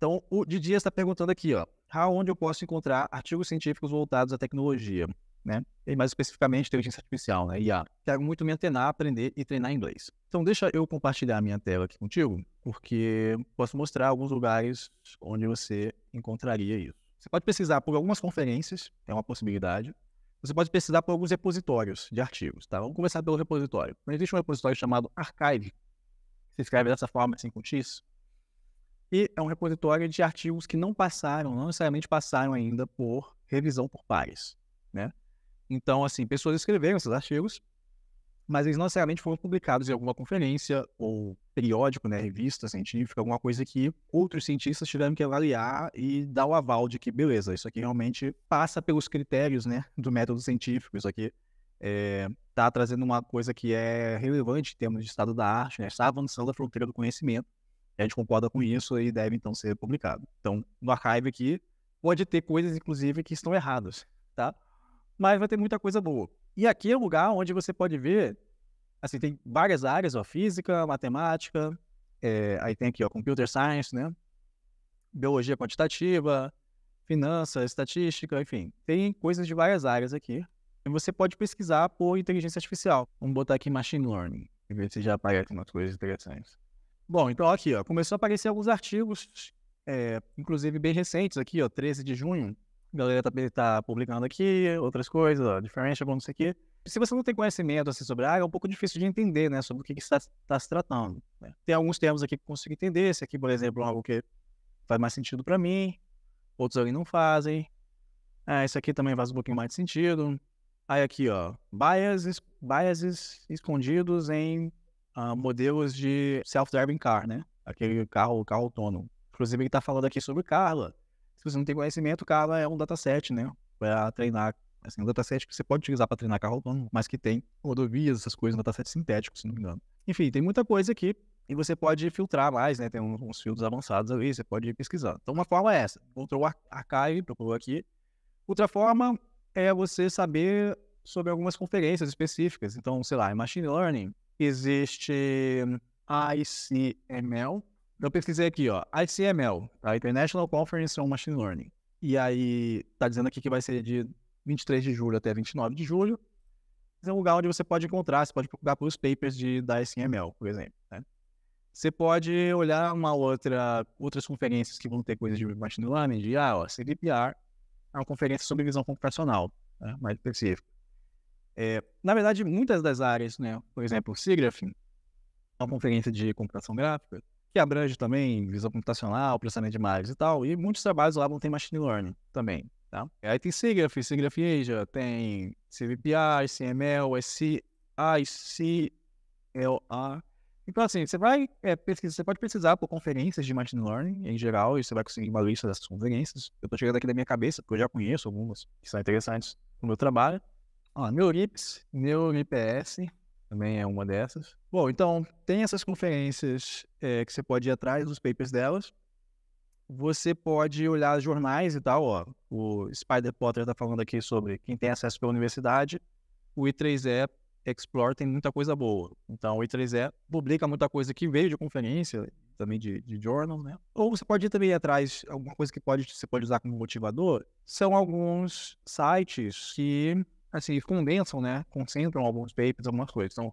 Então, o Didier está perguntando aqui, ó, aonde eu posso encontrar artigos científicos voltados à tecnologia, né? E mais especificamente inteligência artificial, né? IA. Ah, Quero muito me antenar, aprender e treinar inglês. Então, deixa eu compartilhar a minha tela aqui contigo, porque posso mostrar alguns lugares onde você encontraria isso. Você pode pesquisar por algumas conferências, é uma possibilidade. Você pode pesquisar por alguns repositórios de artigos, tá? Vamos começar pelo repositório. Então, existe um repositório chamado Archive, se escreve dessa forma, assim, com X, e é um repositório de artigos que não passaram, não necessariamente passaram ainda por revisão por pares, né? Então, assim, pessoas escreveram esses artigos, mas eles não necessariamente foram publicados em alguma conferência ou periódico, né, revista científica, alguma coisa que outros cientistas tiveram que avaliar e dar o aval de que, beleza, isso aqui realmente passa pelos critérios, né, do método científico, isso aqui está eh, é, trazendo uma coisa que é relevante em termos de estado da arte, né, está avançando a fronteira do conhecimento a gente concorda com uhum. isso e deve então ser publicado. Então, no archive aqui, pode ter coisas, inclusive, que estão erradas, tá? Mas vai ter muita coisa boa. E aqui é um lugar onde você pode ver, assim, tem várias áreas, ó, física, matemática, é, aí tem aqui, ó, computer science, né? Biologia quantitativa, finanças, estatística, enfim, tem coisas de várias áreas aqui. E você pode pesquisar por inteligência artificial. Vamos botar aqui machine learning e ver se já aparece umas coisas interessantes. Bom, então aqui, ó, começou a aparecer alguns artigos, é, inclusive bem recentes aqui, ó, 13 de junho. A galera tá, tá publicando aqui outras coisas, ó, diferente, não sei o quê. Se você não tem conhecimento assim, sobre a área, é um pouco difícil de entender, né, sobre o que, que está, tá se tratando. Né? Tem alguns termos aqui que eu consigo entender, esse aqui, por exemplo, é algo que faz mais sentido para mim, outros ali não fazem. Ah, esse aqui também faz um pouquinho mais de sentido. Aí aqui, ó, biases, biases escondidos em ah, modelos de self-driving car, né? Aquele carro, carro autônomo. Inclusive, ele está falando aqui sobre Carla. Se você não tem conhecimento, Carla é um dataset, né? Para treinar assim, um dataset que você pode utilizar para treinar carro autônomo, mas que tem rodovias, essas coisas, um dataset sintético, se não me engano. Enfim, tem muita coisa aqui e você pode filtrar mais, né? Tem uns, uns filtros avançados ali, você pode ir pesquisando. Então, uma forma é essa. Encontrou Archive, procurou aqui. Outra forma é você saber sobre algumas conferências específicas. Então, sei lá, Machine Learning, existe ICML. Eu pesquisei aqui, ó, ICML, tá? International Conference on Machine Learning. E aí, tá dizendo aqui que vai ser de 23 de julho até 29 de julho. Esse é um lugar onde você pode encontrar, você pode procurar pelos papers de, da ICML, por exemplo. Né? Você pode olhar uma outra, outras conferências que vão ter coisas de machine learning, de ah, ó, CDPR, é uma conferência sobre visão computacional, né? mais específica. É, na verdade, muitas das áreas, né? por exemplo, o SIGGRAPH, uma conferência de computação gráfica, que abrange também visão computacional, processamento de imagens e tal, e muitos trabalhos lá vão ter machine learning também. Tá? Aí tem SIGGRAPH, SIGGRAPH Asia, tem CVPI, CML, SC, Então, assim, você vai é, pesquisar, você pode pesquisar por conferências de machine learning em geral, e você vai conseguir uma lista dessas conferências. Eu estou chegando aqui da minha cabeça, porque eu já conheço algumas que são interessantes no meu trabalho. Ah, Neurips, NeurIPS também é uma dessas. Bom, então tem essas conferências é, que você pode ir atrás dos papers delas. Você pode olhar jornais e tal, ó. O Spider Potter está falando aqui sobre quem tem acesso pela universidade. O I3E Explore tem muita coisa boa. Então, o I3E publica muita coisa que veio de conferência, também de, de journal, né? Ou você pode ir também atrás, alguma coisa que pode, você pode usar como motivador, são alguns sites que assim, condensam, né? Concentram alguns papers, algumas coisas. Então,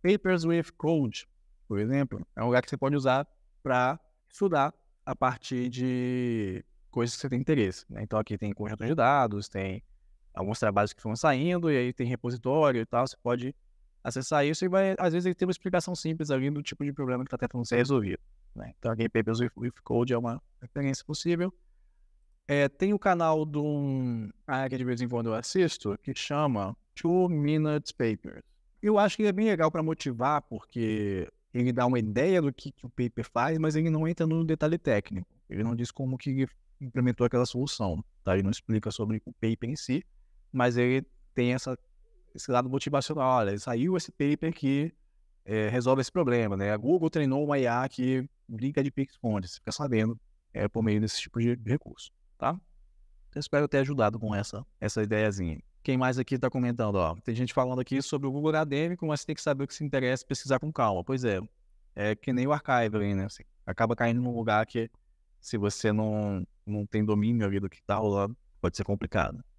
Papers with Code, por exemplo, é um lugar que você pode usar para estudar a partir de coisas que você tem interesse. Né? Então, aqui tem conjunto de dados, tem alguns trabalhos que estão saindo, e aí tem repositório e tal. Você pode acessar isso e vai, às vezes, ele tem uma explicação simples ali do tipo de problema que está tentando ser resolvido. Né? Então, aqui, Papers with, with Code é uma referência possível. É, tem o canal de um ah, que de vez em quando eu assisto, que chama Two Minutes Papers. Eu acho que ele é bem legal para motivar, porque ele dá uma ideia do que, que, o paper faz, mas ele não entra no detalhe técnico. Ele não diz como que implementou aquela solução, tá? Ele não explica sobre o paper em si, mas ele tem essa, esse lado motivacional. Olha, saiu esse paper que é, resolve esse problema, né? A Google treinou uma IA que brinca de pick você fica sabendo, é por meio desse tipo de recurso tá? Eu espero ter ajudado com essa, essa ideiazinha. Quem mais aqui está comentando? Ó, tem gente falando aqui sobre o Google Acadêmico, mas tem que saber o que se interessa e pesquisar com calma. Pois é, é que nem o archive né? Assim, acaba caindo num lugar que, se você não, não tem domínio ali do que está rolando, pode ser complicado.